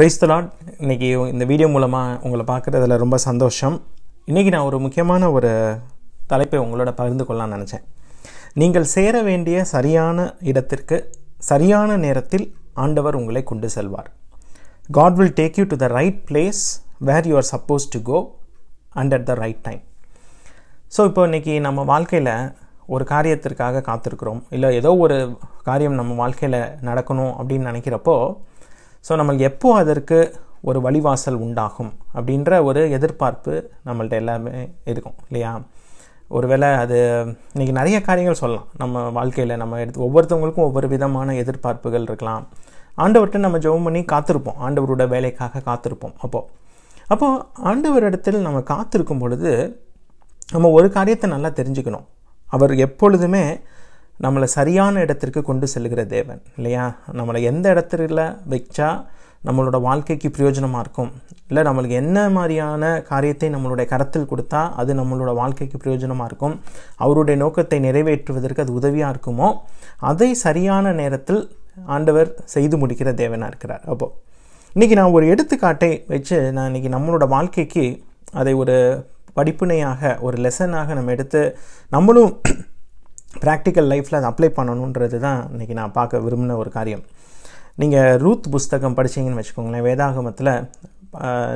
price இன்றைக்கி இந்த video மூலமாக உங்களை பார்க்குறதுல ரொம்ப சந்தோஷம் இன்றைக்கி நான் ஒரு முக்கியமான ஒரு தலைப்பை உங்களோட பகிர்ந்து கொள்ளலாம்னு நினச்சேன் நீங்கள் சேர வேண்டிய சரியான இடத்திற்கு சரியான நேரத்தில் ஆண்டவர் உங்களை கொண்டு செல்வார் God will take you to the right place where you are supposed to go and at the right time so இப்போ இன்றைக்கி நம்ம வாழ்க்கையில் ஒரு காரியத்திற்காக காத்திருக்கிறோம் இல்லை ஏதோ ஒரு காரியம் நம்ம வாழ்க்கையில் நடக்கணும் அப்படின்னு நினைக்கிறப்போ ஸோ நம்ம எப்போ அதற்கு ஒரு வழிவாசல் உண்டாகும் அப்படின்ற ஒரு எதிர்பார்ப்பு நம்மள்ட்ட எல்லாமே இருக்கும் இல்லையா ஒருவேளை அது இன்றைக்கி நிறைய காரியங்கள் சொல்லலாம் நம்ம வாழ்க்கையில் நம்ம எடுத்து ஒவ்வொருத்தவங்களுக்கும் ஒவ்வொரு விதமான எதிர்பார்ப்புகள் இருக்கலாம் ஆண்டவர்கிட்ட நம்ம ஜெபம் பண்ணி காத்திருப்போம் ஆண்டவரோட வேலைக்காக காத்திருப்போம் அப்போது அப்போது ஆண்டவர் இடத்தில் நம்ம காத்திருக்கும் பொழுது நம்ம ஒரு காரியத்தை நல்லா தெரிஞ்சுக்கணும் அவர் எப்பொழுதுமே நம்மளை சரியான இடத்திற்கு கொண்டு செல்கிற தேவன் இல்லையா நம்மளை எந்த இடத்துல வச்சா நம்மளோட வாழ்க்கைக்கு பிரயோஜனமாக இருக்கும் இல்லை நம்மளுக்கு என்ன மாதிரியான காரியத்தை நம்மளுடைய கரத்தில் கொடுத்தா அது நம்மளோட வாழ்க்கைக்கு பிரயோஜனமாக இருக்கும் அவருடைய நோக்கத்தை நிறைவேற்றுவதற்கு அது உதவியாக இருக்குமோ அதை சரியான நேரத்தில் ஆண்டவர் செய்து முடிக்கிற தேவனாக இருக்கிறார் அப்போது இன்றைக்கி நான் ஒரு எடுத்துக்காட்டை வச்சு நான் இன்றைக்கி நம்மளோட வாழ்க்கைக்கு அதை ஒரு படிப்பினையாக ஒரு லெசனாக நம்ம எடுத்து நம்மளும் ப்ராக்டிக்கல் லைஃப்பில் அதை அப்ளை பண்ணணுன்றது தான் இன்றைக்கி நான் பார்க்க விரும்பின ஒரு காரியம் நீங்கள் ரூத் புஸ்தகம் படித்தீங்கன்னு வச்சுக்கோங்களேன் வேதாகமத்தில்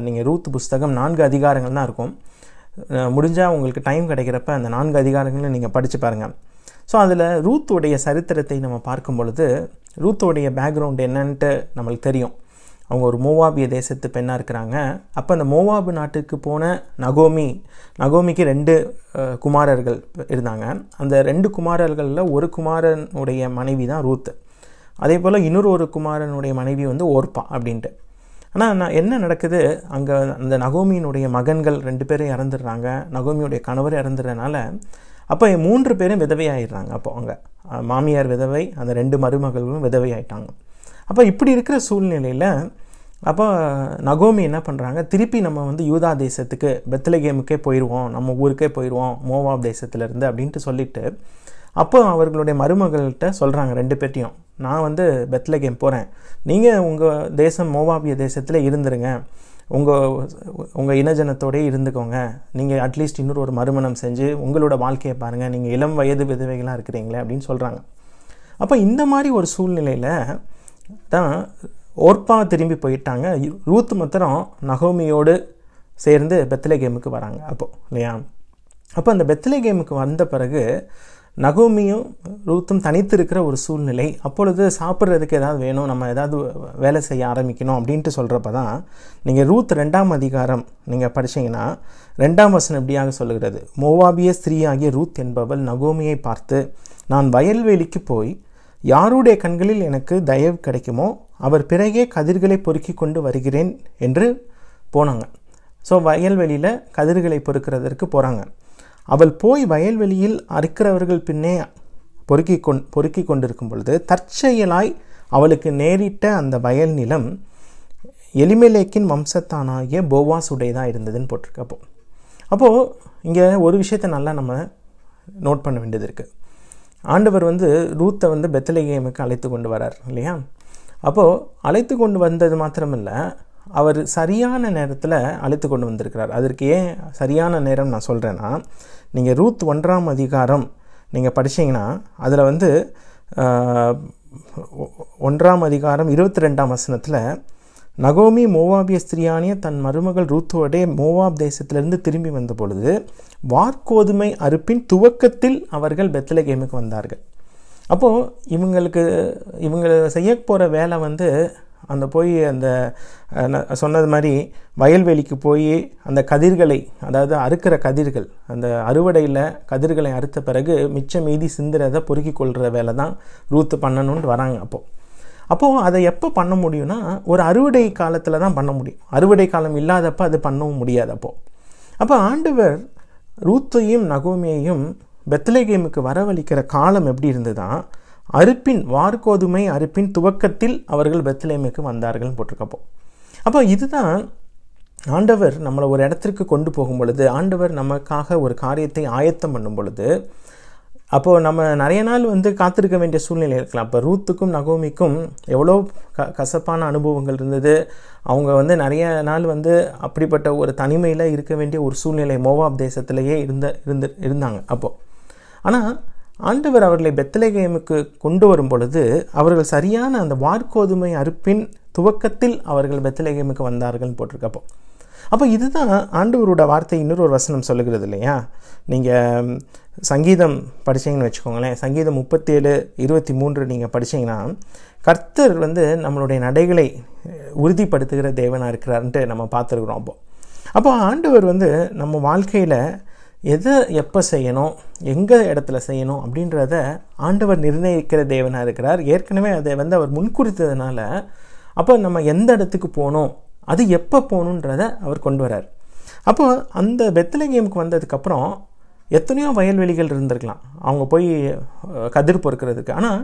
நீங்கள் ரூத் புஸ்தகம் நான்கு அதிகாரங்கள் தான் இருக்கும் முடிஞ்சால் உங்களுக்கு டைம் கிடைக்கிறப்ப அந்த நான்கு அதிகாரங்களும் நீங்கள் படித்து பாருங்கள் ஸோ அதில் ரூத்துடைய சரித்திரத்தை நம்ம பார்க்கும் பொழுது ரூத்துடைய பேக்ரவுண்ட் என்னன்ட்டு நம்மளுக்கு தெரியும் அவங்க ஒரு மோவாபிய தேசத்து பெண்ணாக இருக்கிறாங்க அப்போ அந்த மோவாபு நாட்டுக்கு போன நகோமி நகோமிக்கு ரெண்டு குமாரர்கள் இருந்தாங்க அந்த ரெண்டு குமாரர்களில் ஒரு குமாரனுடைய மனைவி தான் ரூத்து அதே போல் இன்னொரு ஒரு குமாரனுடைய மனைவி வந்து ஓர்பா அப்படின்ட்டு ஆனால் நான் என்ன நடக்குது அங்கே அந்த நகோமியினுடைய மகன்கள் ரெண்டு பேரும் இறந்துடுறாங்க நகோமியுடைய கணவர் இறந்துடுறதுனால அப்போ என் மூன்று பேரும் விதவையாகிடுறாங்க அப்போ அங்கே மாமியார் விதவை அந்த ரெண்டு மருமகளும் விதவையாயிட்டாங்க அப்போ இப்படி இருக்கிற சூழ்நிலையில் அப்போ நகோமி என்ன பண்ணுறாங்க திருப்பி நம்ம வந்து யூதா தேசத்துக்கு பெத்தலகேமுக்கே போயிடுவோம் நம்ம ஊருக்கே போயிடுவோம் மோவாப் தேசத்துலேருந்து அப்படின்ட்டு சொல்லிவிட்டு அப்போ அவர்களுடைய மருமகள்கிட்ட சொல்கிறாங்க ரெண்டு பேர்ட்டையும் நான் வந்து பெத்லகேம் போகிறேன் நீங்கள் உங்கள் தேசம் மோவாபிய தேசத்தில் இருந்துருங்க உங்கள் உங்கள் இனஜனத்தோடய இருந்துக்கோங்க நீங்கள் அட்லீஸ்ட் இன்னொரு ஒரு மறுமணம் செஞ்சு உங்களோட வாழ்க்கையை பாருங்கள் நீங்கள் இளம் வயது விதவைகளாக இருக்கிறீங்களே அப்படின்னு சொல்கிறாங்க அப்போ இந்த மாதிரி ஒரு சூழ்நிலையில் தான் ஓர்பா திரும்பி போயிட்டாங்க ரூத் மாத்திரம் நகோமியோடு சேர்ந்து பெத்தலை கேமுக்கு வராங்க அப்போது இல்லையா அப்போ அந்த பெத்தலை கேமுக்கு வந்த பிறகு நகோமியும் ரூத்தும் தனித்து இருக்கிற ஒரு சூழ்நிலை அப்பொழுது சாப்பிட்றதுக்கு ஏதாவது வேணும் நம்ம ஏதாவது வேலை செய்ய ஆரம்பிக்கணும் அப்படின்ட்டு சொல்கிறப்ப தான் நீங்கள் ரூத் ரெண்டாம் அதிகாரம் நீங்கள் படித்தீங்கன்னா ரெண்டாம் வசனம் இப்படியாக சொல்லுகிறது மோவாபிய ஸ்திரீயாகிய ரூத் என்பவள் நகோமியை பார்த்து நான் வயல்வெளிக்கு போய் யாருடைய கண்களில் எனக்கு தயவு கிடைக்குமோ அவர் பிறகே கதிர்களை பொறுக்கி கொண்டு வருகிறேன் என்று போனாங்க ஸோ வயல்வெளியில் கதிர்களை பொறுக்கிறதற்கு போகிறாங்க அவள் போய் வயல்வெளியில் அறுக்கிறவர்கள் பின்னே பொறுக்கி கொண் பொறுக்கி கொண்டிருக்கும் பொழுது தற்செயலாய் அவளுக்கு நேரிட்ட அந்த வயல் நிலம் எலிமேலேக்கின் வம்சத்தானாகிய போவாஸ் உடையதாக இருந்ததுன்னு போட்டிருக்கப்போ அப்போது இங்கே ஒரு விஷயத்தை நல்லா நம்ம நோட் பண்ண வேண்டியது இருக்குது ஆண்டவர் வந்து ரூத்தை வந்து பெத்தலகேமுக்கு அழைத்து கொண்டு வரார் இல்லையா அப்போது அழைத்து கொண்டு வந்தது மாத்திரமில்லை அவர் சரியான நேரத்தில் அழைத்து கொண்டு வந்திருக்கிறார் அதற்கு ஏன் சரியான நேரம் நான் சொல்கிறேன்னா நீங்கள் ரூத் ஒன்றாம் அதிகாரம் நீங்கள் படித்தீங்கன்னா அதில் வந்து ஒன்றாம் அதிகாரம் இருபத்தி ரெண்டாம் வசனத்தில் நகோமி மோவாபிய ஸ்திரியானிய தன் மருமகள் ரூத்தோடே மோவாப் தேசத்திலிருந்து திரும்பி வந்த பொழுது வார்கோதுமை அறுப்பின் துவக்கத்தில் அவர்கள் பெத்தலகேமுக்கு வந்தார்கள் அப்போது இவங்களுக்கு இவங்க செய்ய போகிற வேலை வந்து அந்த போய் அந்த சொன்னது மாதிரி வயல்வெளிக்கு போய் அந்த கதிர்களை அதாவது அறுக்கிற கதிர்கள் அந்த அறுவடையில் கதிர்களை அறுத்த பிறகு மிச்சம் மீதி சிந்துறதை பொறுக்கி கொள்கிற வேலை தான் ரூத்து பண்ணணும்னு வராங்க அப்போது அப்போது அதை எப்போ பண்ண முடியும்னா ஒரு அறுவடை காலத்தில் தான் பண்ண முடியும் அறுவடை காலம் இல்லாதப்போ அது பண்ணவும் முடியாது அப்போது அப்போ ஆண்டவர் ரூத்தையும் நகோமியையும் பெத்லேகேமுக்கு வரவழிக்கிற காலம் எப்படி இருந்ததுன்னா அறுப்பின் வார்கோதுமை அறுப்பின் துவக்கத்தில் அவர்கள் பெத்லேமுக்கு வந்தார்கள்னு போட்டிருக்கப்போ அப்போ இதுதான் ஆண்டவர் நம்மளை ஒரு இடத்திற்கு கொண்டு போகும் பொழுது ஆண்டவர் நமக்காக ஒரு காரியத்தை ஆயத்தம் பண்ணும் பொழுது அப்போது நம்ம நிறைய நாள் வந்து காத்திருக்க வேண்டிய சூழ்நிலை இருக்கலாம் அப்போ ரூத்துக்கும் நகோமிக்கும் எவ்வளோ க கசப்பான அனுபவங்கள் இருந்தது அவங்க வந்து நிறைய நாள் வந்து அப்படிப்பட்ட ஒரு தனிமையில் இருக்க வேண்டிய ஒரு சூழ்நிலை மோவாப் தேசத்திலேயே இருந்த இருந்து இருந்தாங்க அப்போது ஆனால் ஆண்டவர் அவர்களை பெத்தலேகேமுக்கு கொண்டு வரும் பொழுது அவர்கள் சரியான அந்த வார்கோதுமை அறுப்பின் துவக்கத்தில் அவர்கள் பெத்தலேகேமுக்கு வந்தார்கள்னு போட்டிருக்கப்போ அப்போ இதுதான் ஆண்டவரோட வார்த்தை இன்னொரு ஒரு வசனம் சொல்லுகிறது இல்லையா நீங்கள் சங்கீதம் படித்தீங்கன்னு வச்சுக்கோங்களேன் சங்கீதம் முப்பத்தேழு இருபத்தி மூன்று நீங்கள் படித்தீங்கன்னா கர்த்தர் வந்து நம்மளுடைய நடைகளை உறுதிப்படுத்துகிற தேவனாக இருக்கிறார்ன்ட்டு நம்ம பார்த்துருக்குறோம் அப்போ அப்போ ஆண்டவர் வந்து நம்ம வாழ்க்கையில் எதை எப்போ செய்யணும் எங்கே இடத்துல செய்யணும் அப்படின்றத ஆண்டவர் நிர்ணயிக்கிற தேவனாக இருக்கிறார் ஏற்கனவே அதை வந்து அவர் முன்குறித்ததுனால அப்போ நம்ம எந்த இடத்துக்கு போகணும் அது எப்போ போகணுன்றத அவர் கொண்டு வரார் அப்போ அந்த கேமுக்கு வந்ததுக்கப்புறம் எத்தனையோ வயல்வெளிகள் இருந்திருக்கலாம் அவங்க போய் கதிர் பொறுக்கிறதுக்கு ஆனால்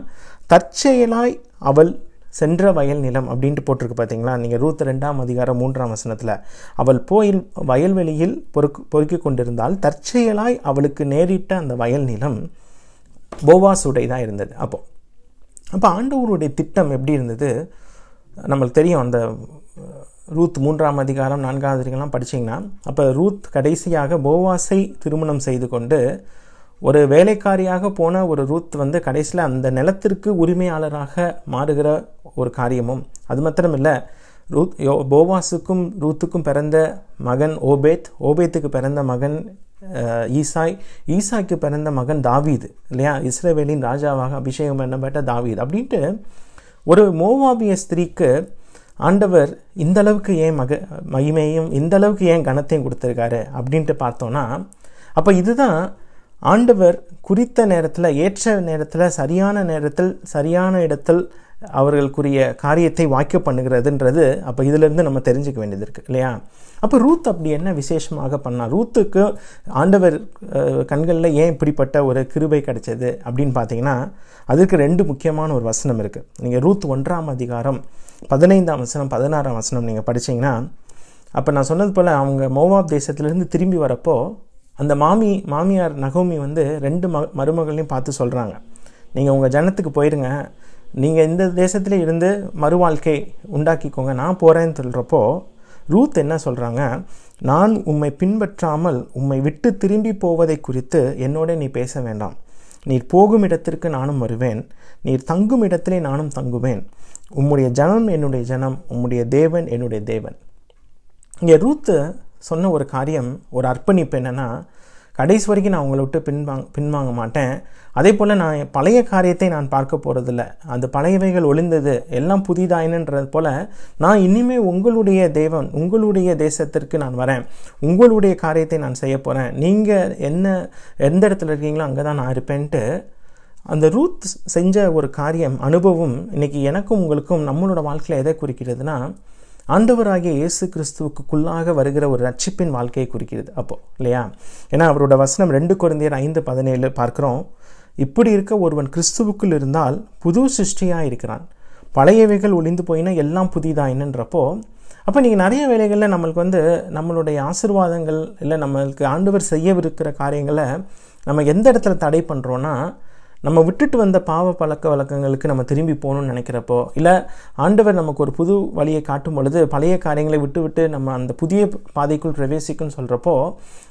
தற்செயலாய் அவள் சென்ற வயல் நிலம் அப்படின்ட்டு போட்டிருக்கு பார்த்தீங்களா நீங்கள் ரூத் ரெண்டாம் அதிகாரம் மூன்றாம் வசனத்தில் அவள் போயில் வயல்வெளியில் பொறுக்கு பொறுக்கி கொண்டிருந்தால் தற்செயலாய் அவளுக்கு நேரிட்ட அந்த வயல் நிலம் போவாசுடை தான் இருந்தது அப்போது அப்போ ஆண்டவருடைய திட்டம் எப்படி இருந்தது நம்மளுக்கு தெரியும் அந்த ரூத் மூன்றாம் அதிகாரம் நான்காவது அதிகாரம்லாம் படிச்சிங்கன்னா அப்போ ரூத் கடைசியாக போவாஸை திருமணம் செய்து கொண்டு ஒரு வேலைக்காரியாக போன ஒரு ரூத் வந்து கடைசியில் அந்த நிலத்திற்கு உரிமையாளராக மாறுகிற ஒரு காரியமும் அது மாத்திரம் இல்லை ரூத் யோ போவாஸுக்கும் ரூத்துக்கும் பிறந்த மகன் ஓபேத் ஓபேத்துக்கு பிறந்த மகன் ஈசாய் ஈசாய்க்கு பிறந்த மகன் தாவீது இல்லையா இஸ்ரேவேலின் ராஜாவாக அபிஷேகம் பண்ணப்பட்ட தாவீது அப்படின்ட்டு ஒரு மோவாபிய ஸ்திரீக்கு ஆண்டவர் இந்த அளவுக்கு ஏன் மக மகிமையும் இந்த அளவுக்கு ஏன் கனத்தையும் கொடுத்துருக்காரு அப்படின்ட்டு பார்த்தோன்னா அப்போ இதுதான் ஆண்டவர் குறித்த நேரத்தில் ஏற்ற நேரத்தில் சரியான நேரத்தில் சரியான இடத்தில் அவர்களுக்குரிய காரியத்தை வாக்கிய பண்ணுகிறதுன்றது அப்போ இதிலிருந்து நம்ம தெரிஞ்சுக்க வேண்டியது இருக்குது இல்லையா அப்போ ரூத் அப்படி என்ன விசேஷமாக பண்ணால் ரூத்துக்கு ஆண்டவர் கண்களில் ஏன் இப்படிப்பட்ட ஒரு கிருபை கிடைச்சது அப்படின்னு பார்த்தீங்கன்னா அதற்கு ரெண்டு முக்கியமான ஒரு வசனம் இருக்குது நீங்கள் ரூத் ஒன்றாம் அதிகாரம் பதினைந்தாம் வசனம் பதினாறாம் வசனம் நீங்கள் படித்தீங்கன்னா அப்போ நான் சொன்னது போல் அவங்க மோவாப் தேசத்துலேருந்து திரும்பி வரப்போ அந்த மாமி மாமியார் நகோமி வந்து ரெண்டு ம மருமகளையும் பார்த்து சொல்கிறாங்க நீங்கள் உங்கள் ஜனத்துக்கு போயிடுங்க நீங்கள் இந்த தேசத்தில் இருந்து மறுவாழ்க்கை உண்டாக்கிக்கோங்க நான் போகிறேன்னு சொல்கிறப்போ ரூத் என்ன சொல்கிறாங்க நான் உம்மை பின்பற்றாமல் உம்மை விட்டு திரும்பி போவதை குறித்து என்னோட நீ பேச வேண்டாம் நீர் போகும் இடத்திற்கு நானும் வருவேன் நீர் தங்கும் இடத்திலே நானும் தங்குவேன் உம்முடைய ஜனம் என்னுடைய ஜனம் உம்முடைய தேவன் என்னுடைய தேவன் இங்கே ரூத்து சொன்ன ஒரு காரியம் ஒரு அர்ப்பணிப்பு என்னென்னா கடைசி வரைக்கும் நான் உங்களை விட்டு பின்வாங் பின்வாங்க மாட்டேன் அதே போல் நான் பழைய காரியத்தை நான் பார்க்க போகிறதில்ல அந்த பழையவைகள் ஒளிந்தது எல்லாம் புதிதாயினன்றது போல் நான் இனிமேல் உங்களுடைய தெய்வம் உங்களுடைய தேசத்திற்கு நான் வரேன் உங்களுடைய காரியத்தை நான் செய்ய போகிறேன் நீங்கள் என்ன எந்த இடத்துல இருக்கீங்களோ அங்கே தான் நான் இருப்பேன்ட்டு அந்த ரூத் செஞ்ச ஒரு காரியம் அனுபவம் இன்றைக்கி எனக்கும் உங்களுக்கும் நம்மளோட வாழ்க்கையில் எதை குறிக்கிறதுனா ஆண்டவராகிய இயேசு கிறிஸ்துவுக்குள்ளாக வருகிற ஒரு ரட்சிப்பின் வாழ்க்கையை குறிக்கிறது அப்போ இல்லையா ஏன்னா அவரோட வசனம் ரெண்டு குழந்தையர் ஐந்து பதினேழு பார்க்குறோம் இப்படி இருக்க ஒருவன் கிறிஸ்துவுக்குள் இருந்தால் புது சிருஷ்டியாக இருக்கிறான் பழையவைகள் ஒளிந்து போயினா எல்லாம் புதிதா என்னன்றப்போ அப்போ நீங்கள் நிறைய வேலைகளில் நம்மளுக்கு வந்து நம்மளுடைய ஆசிர்வாதங்கள் இல்லை நம்மளுக்கு ஆண்டவர் செய்யவிருக்கிற காரியங்களை நம்ம எந்த இடத்துல தடை பண்ணுறோன்னா நம்ம விட்டுட்டு வந்த பாவ பழக்க வழக்கங்களுக்கு நம்ம திரும்பி போகணும்னு நினைக்கிறப்போ இல்லை ஆண்டவர் நமக்கு ஒரு புது வழியை காட்டும் பொழுது பழைய காரியங்களை விட்டு விட்டு நம்ம அந்த புதிய பாதைக்குள் பிரவேசிக்கும்னு சொல்கிறப்போ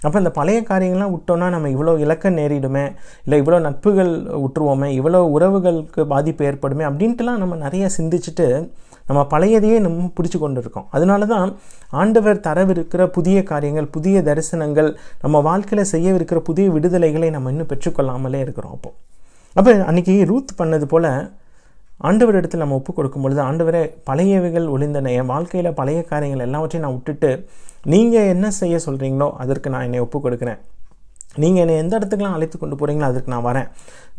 அப்போ அந்த பழைய காரியங்கள்லாம் விட்டோம்னா நம்ம இவ்வளோ இலக்க நேரிடுமே இல்லை இவ்வளோ நட்புகள் விட்டுருவோமே இவ்வளோ உறவுகளுக்கு பாதிப்பு ஏற்படுமே அப்படின்ட்டுலாம் நம்ம நிறைய சிந்திச்சுட்டு நம்ம பழையதையே நம்ம பிடிச்சி கொண்டு இருக்கோம் அதனால தான் ஆண்டவர் தரவிருக்கிற புதிய காரியங்கள் புதிய தரிசனங்கள் நம்ம வாழ்க்கையில் செய்யவிருக்கிற புதிய விடுதலைகளை நம்ம இன்னும் பெற்றுக்கொள்ளாமலே இருக்கிறோம் அப்போது அப்போ அன்றைக்கி ரூத் பண்ணது போல் ஆண்டவர் இடத்துல நம்ம ஒப்பு கொடுக்கும் பொழுது ஆண்டவரே பழையவைகள் ஒளிந்தன என் வாழ்க்கையில் பழைய காரியங்கள் எல்லாவற்றையும் நான் விட்டுட்டு நீங்கள் என்ன செய்ய சொல்கிறீங்களோ அதற்கு நான் என்னை ஒப்பு கொடுக்குறேன் நீங்கள் என்னை எந்த இடத்துக்குலாம் அழைத்து கொண்டு போகிறீங்களோ அதற்கு நான் வரேன்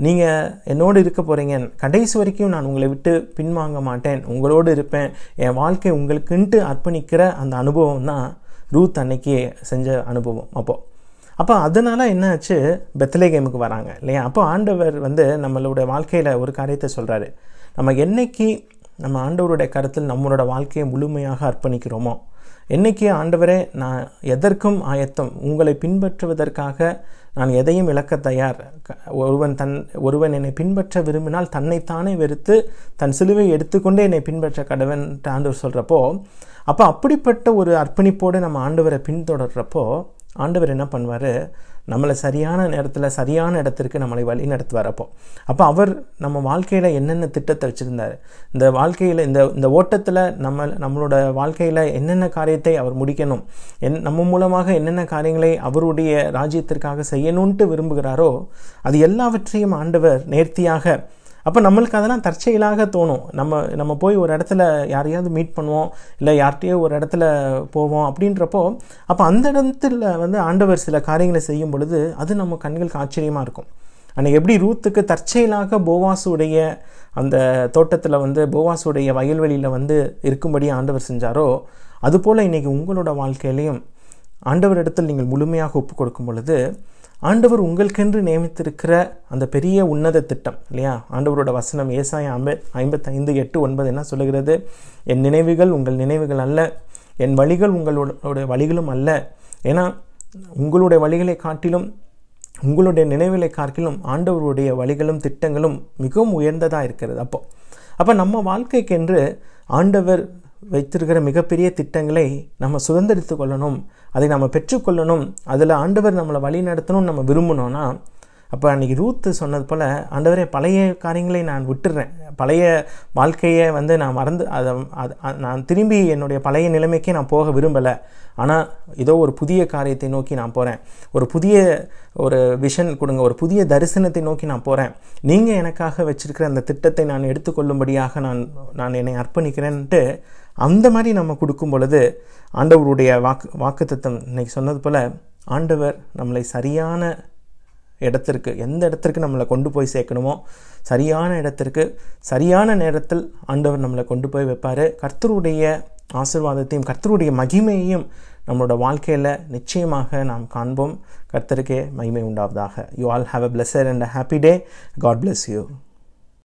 நீங்கள் என்னோடு இருக்க போகிறீங்க கடைசி வரைக்கும் நான் உங்களை விட்டு பின்வாங்க மாட்டேன் உங்களோடு இருப்பேன் என் வாழ்க்கை உங்களுக்குன்ட்டு அர்ப்பணிக்கிற அந்த அனுபவம் தான் ரூத் அன்னைக்கு செஞ்ச அனுபவம் அப்போது அப்போ அதனால் என்னாச்சு கேமுக்கு வராங்க இல்லையா அப்போ ஆண்டவர் வந்து நம்மளோட வாழ்க்கையில் ஒரு காரியத்தை சொல்கிறாரு நம்ம என்னைக்கு நம்ம ஆண்டவருடைய கருத்தில் நம்மளோட வாழ்க்கையை முழுமையாக அர்ப்பணிக்கிறோமோ என்னைக்கு ஆண்டவரே நான் எதற்கும் ஆயத்தம் உங்களை பின்பற்றுவதற்காக நான் எதையும் இழக்க தயார் ஒருவன் தன் ஒருவன் என்னை பின்பற்ற விரும்பினால் தன்னைத்தானே வெறுத்து தன் சிலுவை எடுத்துக்கொண்டே என்னை பின்பற்ற கடவன் ஆண்டவர் சொல்கிறப்போ அப்போ அப்படிப்பட்ட ஒரு அர்ப்பணிப்போடு நம்ம ஆண்டவரை பின்தொடர்றப்போ ஆண்டவர் என்ன பண்ணுவார் நம்மளை சரியான நேரத்தில் சரியான இடத்திற்கு நம்மளை வழி நடத்துவார் அப்போ அப்போ அவர் நம்ம வாழ்க்கையில் என்னென்ன திட்டத்தை வச்சுருந்தார் இந்த வாழ்க்கையில் இந்த இந்த ஓட்டத்தில் நம்ம நம்மளோட வாழ்க்கையில் என்னென்ன காரியத்தை அவர் முடிக்கணும் என் நம்ம மூலமாக என்னென்ன காரியங்களை அவருடைய ராஜ்யத்திற்காக செய்யணும்ன்ட்டு விரும்புகிறாரோ அது எல்லாவற்றையும் ஆண்டவர் நேர்த்தியாக அப்போ நம்மளுக்கு அதெல்லாம் தற்செயலாக தோணும் நம்ம நம்ம போய் ஒரு இடத்துல யாரையாவது மீட் பண்ணுவோம் இல்லை யார்கிட்டயோ ஒரு இடத்துல போவோம் அப்படின்றப்போ அப்போ அந்த இடத்துல வந்து ஆண்டவர் சில காரியங்களை செய்யும் பொழுது அது நம்ம கண்களுக்கு ஆச்சரியமாக இருக்கும் அன்றைக்கி எப்படி ரூத்துக்கு தற்செயலாக போவாசுடைய அந்த தோட்டத்தில் வந்து போவாசுடைய வயல்வெளியில் வந்து இருக்கும்படி ஆண்டவர் செஞ்சாரோ அதுபோல் இன்றைக்கி உங்களோட வாழ்க்கையிலையும் ஆண்டவரிடத்தில் நீங்கள் முழுமையாக ஒப்பு கொடுக்கும் பொழுது ஆண்டவர் உங்களுக்கென்று நியமித்திருக்கிற அந்த பெரிய உன்னத திட்டம் இல்லையா ஆண்டவரோட வசனம் ஏசாயம் ஐம்ப ஐம்பத்தைந்து எட்டு ஒன்பது என்ன சொல்லுகிறது என் நினைவுகள் உங்கள் நினைவுகள் அல்ல என் வழிகள் உங்களோட வழிகளும் அல்ல ஏன்னா உங்களுடைய வழிகளை காட்டிலும் உங்களுடைய நினைவுகளை காட்டிலும் ஆண்டவருடைய வழிகளும் திட்டங்களும் மிகவும் உயர்ந்ததாக இருக்கிறது அப்போ அப்போ நம்ம வாழ்க்கைக்கென்று ஆண்டவர் வைத்திருக்கிற மிகப்பெரிய திட்டங்களை நம்ம சுதந்திரித்து கொள்ளணும் அதை நம்ம பெற்றுக்கொள்ளணும் அதில் ஆண்டவர் நம்மளை வழி நடத்தணும்னு நம்ம விரும்பணும்னா அப்போ அன்றைக்கி ரூத்து சொன்னது போல் ஆண்டவரே பழைய காரியங்களை நான் விட்டுடுறேன் பழைய வாழ்க்கையை வந்து நான் மறந்து அதை நான் திரும்பி என்னுடைய பழைய நிலைமைக்கே நான் போக விரும்பலை ஆனால் ஏதோ ஒரு புதிய காரியத்தை நோக்கி நான் போகிறேன் ஒரு புதிய ஒரு விஷன் கொடுங்க ஒரு புதிய தரிசனத்தை நோக்கி நான் போகிறேன் நீங்கள் எனக்காக வச்சுருக்கிற அந்த திட்டத்தை நான் எடுத்துக்கொள்ளும்படியாக நான் நான் என்னை அர்ப்பணிக்கிறேன்ட்டு அந்த மாதிரி நம்ம கொடுக்கும் பொழுது ஆண்டவருடைய வாக்கு வாக்கு தத்துவம் இன்றைக்கி சொன்னது போல் ஆண்டவர் நம்மளை சரியான இடத்திற்கு எந்த இடத்திற்கு நம்மளை கொண்டு போய் சேர்க்கணுமோ சரியான இடத்திற்கு சரியான நேரத்தில் ஆண்டவர் நம்மளை கொண்டு போய் வைப்பார் கர்த்தருடைய ஆசிர்வாதத்தையும் கர்த்தருடைய மகிமையையும் நம்மளோட வாழ்க்கையில் நிச்சயமாக நாம் காண்போம் கர்த்தருக்கே மகிமை உண்டாவதாக you all have a pleasure and a happy day God bless you